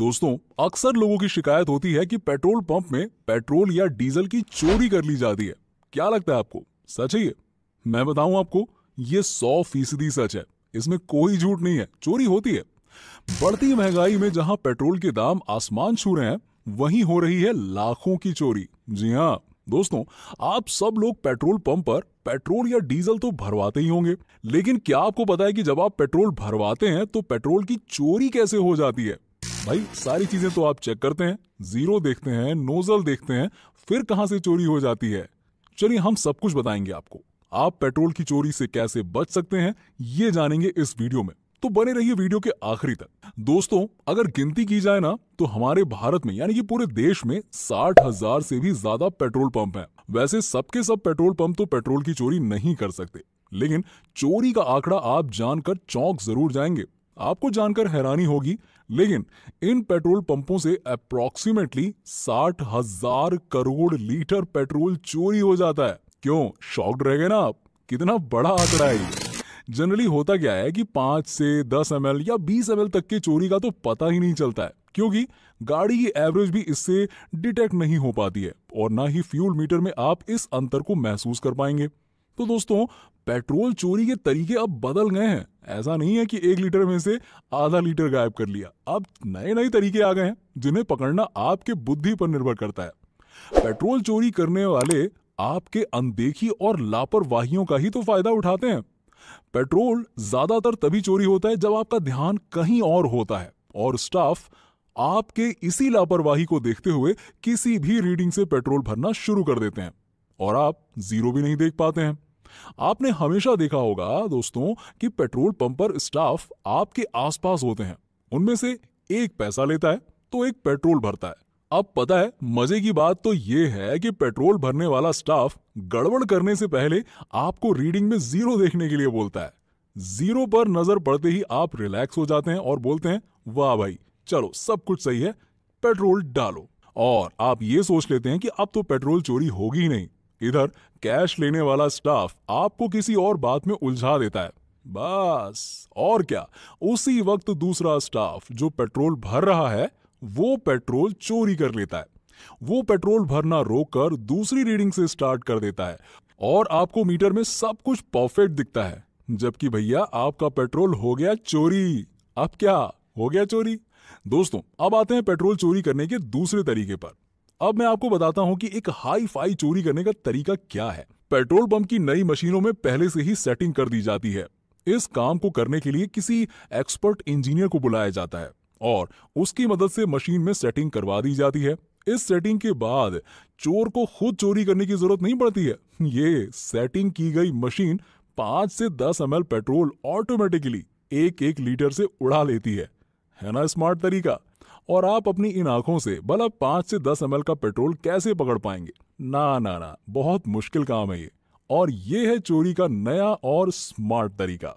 दोस्तों अक्सर लोगों की शिकायत होती है कि पेट्रोल पंप में पेट्रोल या डीजल की चोरी कर ली जाती है क्या लगता है आपको सच है ये मैं बताऊं आपको ये सौ फीसदी सच है इसमें कोई झूठ नहीं है चोरी होती है बढ़ती महंगाई में जहां पेट्रोल के दाम आसमान छू रहे हैं वहीं हो रही है लाखों की चोरी जी हाँ दोस्तों आप सब लोग पेट्रोल पंप पर पेट्रोल या डीजल तो भरवाते ही होंगे लेकिन क्या आपको पता है कि जब आप पेट्रोल भरवाते हैं तो पेट्रोल की चोरी कैसे हो जाती है भाई सारी चीजें तो आप चेक करते हैं जीरो देखते हैं नोजल देखते हैं फिर कहां से चोरी हो जाती है चलिए हम सब कुछ बताएंगे आपको आप पेट्रोल की चोरी से कैसे बच सकते हैं ये जानेंगे इस वीडियो में तो बने रहिए वीडियो के आखिरी तक दोस्तों अगर गिनती की जाए ना तो हमारे भारत में यानी कि पूरे देश में साठ हजार से भी ज्यादा पेट्रोल पंप हैं। वैसे सबके सब पेट्रोल पंप तो पेट्रोल की चोरी नहीं कर सकते लेकिन चोरी का आंकड़ा आप जानकर चौंक जरूर जाएंगे आपको जानकर हैरानी होगी लेकिन इन पेट्रोल पंपों से अप्रोक्सीमेटली साठ हजार करोड़ लीटर पेट्रोल चोरी हो जाता है क्यों शॉक्ड रह गए ना आप कितना बड़ा आंकड़ा है जनरली होता क्या है कि पांच से दस एम या बीस एम तक की चोरी का तो पता ही नहीं चलता है क्योंकि गाड़ी की एवरेज भी इससे डिटेक्ट नहीं हो पाती है और ना ही फ्यूल मीटर में आप इस अंतर को महसूस कर पाएंगे तो दोस्तों पेट्रोल चोरी के तरीके अब बदल गए हैं ऐसा नहीं है कि एक लीटर में से आधा लीटर गायब कर लिया अब नए नए तरीके आ गए हैं जिन्हें पकड़ना आपके बुद्धि पर निर्भर करता है पेट्रोल चोरी करने वाले आपके अनदेखी और लापरवाहियों का ही तो फायदा उठाते हैं पेट्रोल ज्यादातर तभी चोरी होता है जब आपका ध्यान कहीं और होता है और स्टाफ आपके इसी लापरवाही को देखते हुए किसी भी रीडिंग से पेट्रोल भरना शुरू कर देते हैं और आप जीरो भी नहीं देख पाते हैं आपने हमेशा देखा होगा दोस्तों कि पेट्रोल पंप पर स्टाफ आपके आसपास होते हैं उनमें से एक पैसा लेता है तो एक पेट्रोल भरता है अब पता है मजे की बात तो ये है कि पेट्रोल भरने वाला स्टाफ गड़बड़ करने से पहले आपको रीडिंग में जीरो देखने के लिए बोलता है जीरो पर नजर पड़ते ही आप रिलैक्स हो जाते हैं और बोलते हैं वाह भाई चलो सब कुछ सही है पेट्रोल डालो और आप ये सोच लेते हैं कि अब तो पेट्रोल चोरी होगी ही नहीं इधर कैश लेने वाला स्टाफ आपको किसी और बात में उलझा देता है बस और क्या उसी वक्त दूसरा स्टाफ जो पेट्रोल भर रहा है वो पेट्रोल चोरी कर लेता है वो पेट्रोल भरना रोककर दूसरी रीडिंग से स्टार्ट कर देता है और आपको मीटर में सब कुछ परफेक्ट दिखता है जबकि भैया आपका पेट्रोल हो गया चोरी अब क्या हो गया चोरी दोस्तों अब आते हैं पेट्रोल चोरी करने के दूसरे तरीके पर अब मैं आपको बताता हूँ कि एक हाई फाई चोरी करने का तरीका क्या है पेट्रोल पंप की नई मशीनों में पहले से ही सेटिंग कर दी जाती है इस काम को करने के लिए किसी एक्सपर्ट इंजीनियर को बुलाया जाता है और उसकी मदद से मशीन में सेटिंग करवा दी जाती है इस सेटिंग के बाद चोर को खुद चोरी करने की जरूरत नहीं पड़ती है ये सेटिंग की गई मशीन पांच से दस एम पेट्रोल ऑटोमेटिकली एक एक लीटर से उड़ा लेती है है ना स्मार्ट तरीका और आप अपनी इन आंखों से भला पांच से दस एम का पेट्रोल कैसे पकड़ पाएंगे ना ना ना बहुत मुश्किल काम है ये और ये है चोरी का नया और स्मार्ट तरीका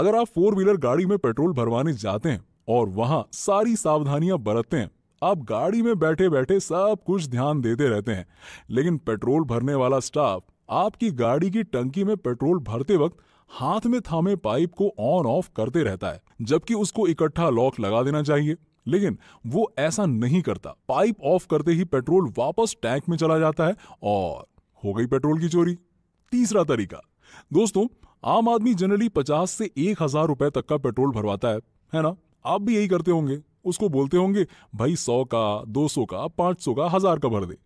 अगर आप फोर व्हीलर गाड़ी में पेट्रोल भरवाने जाते हैं और वहां सारी सावधानियां बरतते हैं आप गाड़ी में बैठे बैठे सब कुछ ध्यान देते रहते हैं लेकिन पेट्रोल भरने वाला स्टाफ आपकी गाड़ी की टंकी में पेट्रोल भरते वक्त हाथ में थामे पाइप को ऑन ऑफ करते रहता है जबकि उसको इकट्ठा लॉक लगा देना चाहिए लेकिन वो ऐसा नहीं करता पाइप ऑफ करते ही पेट्रोल वापस टैंक में चला जाता है और हो गई पेट्रोल की चोरी तीसरा तरीका दोस्तों आम आदमी जनरली पचास से एक हजार रुपए तक का पेट्रोल भरवाता है है ना आप भी यही करते होंगे उसको बोलते होंगे भाई सौ का दो सौ का पांच सौ का हजार का भर दे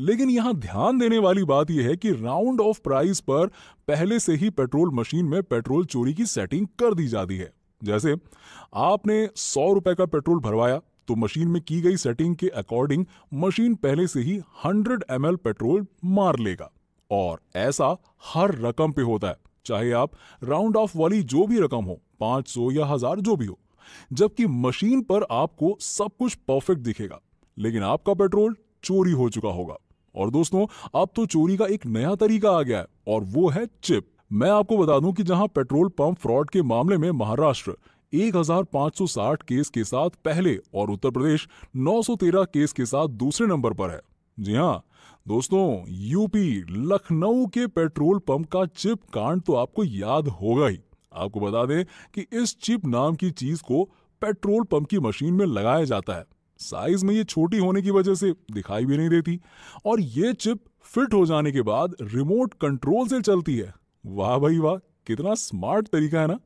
लेकिन यहां ध्यान देने वाली बात यह है कि राउंड ऑफ प्राइस पर पहले से ही पेट्रोल मशीन में पेट्रोल चोरी की सेटिंग कर दी जाती है जैसे आपने सौ रुपए का पेट्रोल भरवाया तो मशीन में की गई सेटिंग के अकॉर्डिंग मशीन पहले से ही 100 एम पेट्रोल मार लेगा और ऐसा हर रकम पे होता है चाहे आप राउंड ऑफ वाली जो भी रकम हो 500 या हजार जो भी हो जबकि मशीन पर आपको सब कुछ परफेक्ट दिखेगा लेकिन आपका पेट्रोल चोरी हो चुका होगा और दोस्तों अब तो चोरी का एक नया तरीका आ गया है और वो है चिप मैं आपको बता दूं कि जहां पेट्रोल पंप फ्रॉड के मामले में महाराष्ट्र 1560 केस के साथ पहले और उत्तर प्रदेश 913 केस के साथ दूसरे नंबर पर है जी हाँ दोस्तों यूपी लखनऊ के पेट्रोल पंप का चिप कांड तो आपको याद होगा ही आपको बता दें कि इस चिप नाम की चीज को पेट्रोल पंप की मशीन में लगाया जाता है साइज में ये छोटी होने की वजह से दिखाई भी नहीं देती और ये चिप फिट हो जाने के बाद रिमोट कंट्रोल से चलती है वाह भाई वाह कितना स्मार्ट तरीका है ना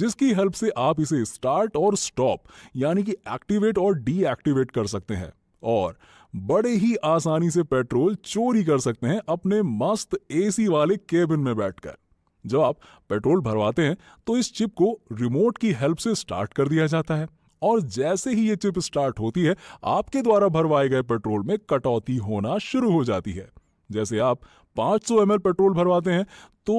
जिसकी हेल्प से आप इसे स्टार्ट और स्टॉप यानी कि एक्टिवेट और डीएक्टिवेट कर सकते हैं और बड़े ही आसानी से पेट्रोल चोरी कर सकते हैं अपने मस्त एसी वाले केबिन में बैठकर जब आप पेट्रोल भरवाते हैं तो इस चिप को रिमोट की हेल्प से स्टार्ट कर दिया जाता है और जैसे ही ये चिप स्टार्ट होती है आपके द्वारा भरवाए गए पेट्रोल में कटौती होना शुरू हो जाती है जैसे आप 500 ml पेट्रोल भरवाते हैं तो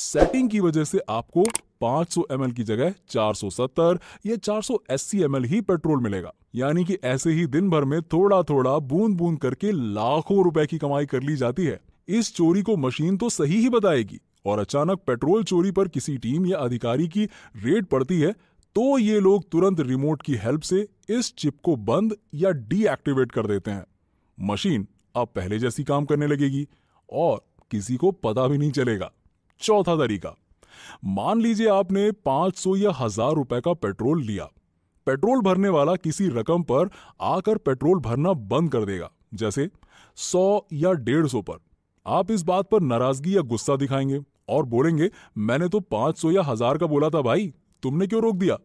सेटिंग की वजह से आपको 500 ml की जगह 470 या 480 ml ही पेट्रोल मिलेगा यानी कि ऐसे ही दिन भर में थोड़ा थोड़ा बूंद बूंद करके लाखों रुपए की कमाई कर ली जाती है इस चोरी को मशीन तो सही ही बताएगी और अचानक पेट्रोल चोरी पर किसी टीम या अधिकारी की रेड पड़ती है तो ये लोग तुरंत रिमोट की हेल्प से इस चिप को बंद या डीएक्टिवेट कर देते हैं मशीन अब पहले जैसी काम करने लगेगी और किसी को पता भी नहीं चलेगा चौथा तरीका मान लीजिए आपने 500 या हजार रुपए का पेट्रोल लिया पेट्रोल भरने वाला किसी रकम पर आकर पेट्रोल भरना बंद कर देगा जैसे 100 या 150 पर आप इस बात पर नाराजगी या गुस्सा दिखाएंगे और बोलेंगे मैंने तो 500 या हजार का बोला था भाई तुमने क्यों रोक दिया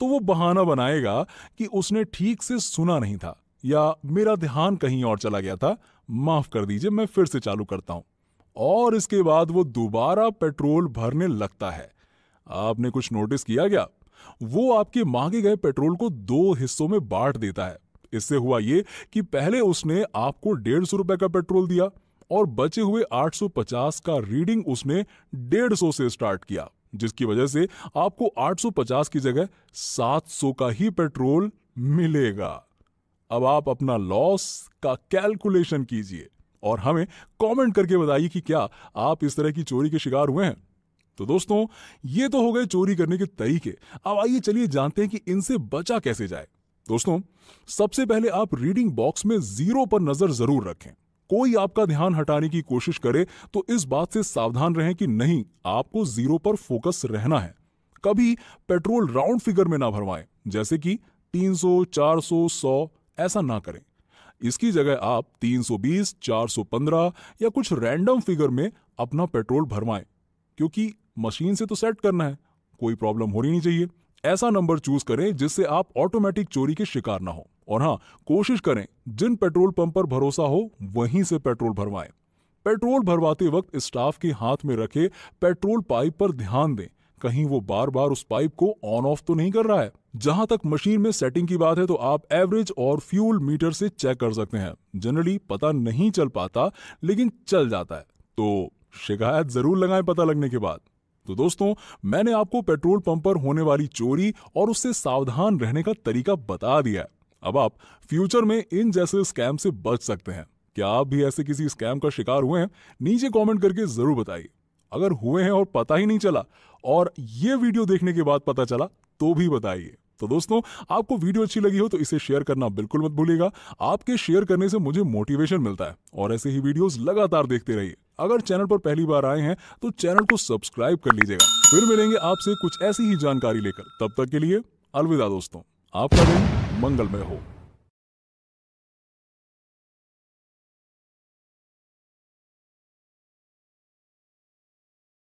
तो वो बहाना बनाएगा कि उसने ठीक से सुना नहीं था या मेरा ध्यान कहीं और चला गया था माफ कर दीजिए मैं फिर से चालू करता हूं और इसके बाद वो दोबारा पेट्रोल भरने लगता है आपने कुछ नोटिस किया क्या वो आपके मांगे गए पेट्रोल को दो हिस्सों में बांट देता है इससे हुआ ये कि पहले उसने आपको डेढ़ सौ रुपए का पेट्रोल दिया और बचे हुए 850 का रीडिंग उसने 150 से स्टार्ट किया जिसकी वजह से आपको 850 की जगह 700 का ही पेट्रोल मिलेगा अब आप अपना लॉस का कैलकुलेशन कीजिए और हमें कमेंट करके बताइए कि क्या आप इस तरह की चोरी के शिकार हुए हैं तो दोस्तों ये तो हो गए चोरी करने के तरीके अब आइए चलिए जानते हैं कि इनसे बचा कैसे जाए दोस्तों सबसे पहले आप रीडिंग बॉक्स में जीरो पर नजर जरूर रखें कोई आपका ध्यान हटाने की कोशिश करे तो इस बात से सावधान रहें कि नहीं आपको जीरो पर फोकस रहना है कभी पेट्रोल राउंड फिगर में ना भरवाएं जैसे कि 300, 400, 100 ऐसा ना करें इसकी जगह आप 320, 415 या कुछ रैंडम फिगर में अपना पेट्रोल भरवाएं क्योंकि मशीन से तो सेट करना है कोई प्रॉब्लम हो रही नहीं चाहिए ऐसा नंबर चूज करें जिससे आप ऑटोमेटिक चोरी के शिकार ना हो और हाँ कोशिश करें जिन पेट्रोल पंप पर भरोसा हो वहीं से पेट्रोल भरवाएं पेट्रोल भरवाते वक्त स्टाफ के हाथ में रखे पेट्रोल पाइप पर ध्यान दें कहीं वो बार बार उस पाइप को ऑन ऑफ तो नहीं कर रहा है जहां तक मशीन में सेटिंग की बात है तो आप एवरेज और फ्यूल मीटर से चेक कर सकते हैं जनरली पता नहीं चल पाता लेकिन चल जाता है तो शिकायत जरूर लगाएं पता लगने के बाद तो दोस्तों मैंने आपको पेट्रोल पंप पर होने वाली चोरी और उससे सावधान रहने का तरीका बता दिया है अब आप फ्यूचर में इन जैसे स्कैम से बच सकते हैं क्या आप भी ऐसे किसी स्कैम का शिकार हुए हैं नीचे कमेंट करके जरूर बताइए अगर हुए हैं और पता ही नहीं चला और ये वीडियो देखने के बाद पता चला तो भी बताइए तो दोस्तों आपको वीडियो अच्छी लगी हो तो इसे शेयर करना बिल्कुल मत भूलिएगा आपके शेयर करने से मुझे मोटिवेशन मिलता है और ऐसे ही वीडियोस लगातार देखते रहिए अगर चैनल पर पहली बार आए हैं तो चैनल को सब्सक्राइब कर लीजिएगा फिर मिलेंगे आपसे कुछ ऐसी ही जानकारी लेकर तब तक के लिए अलविदा दोस्तों आपका दिन मंगलमय हो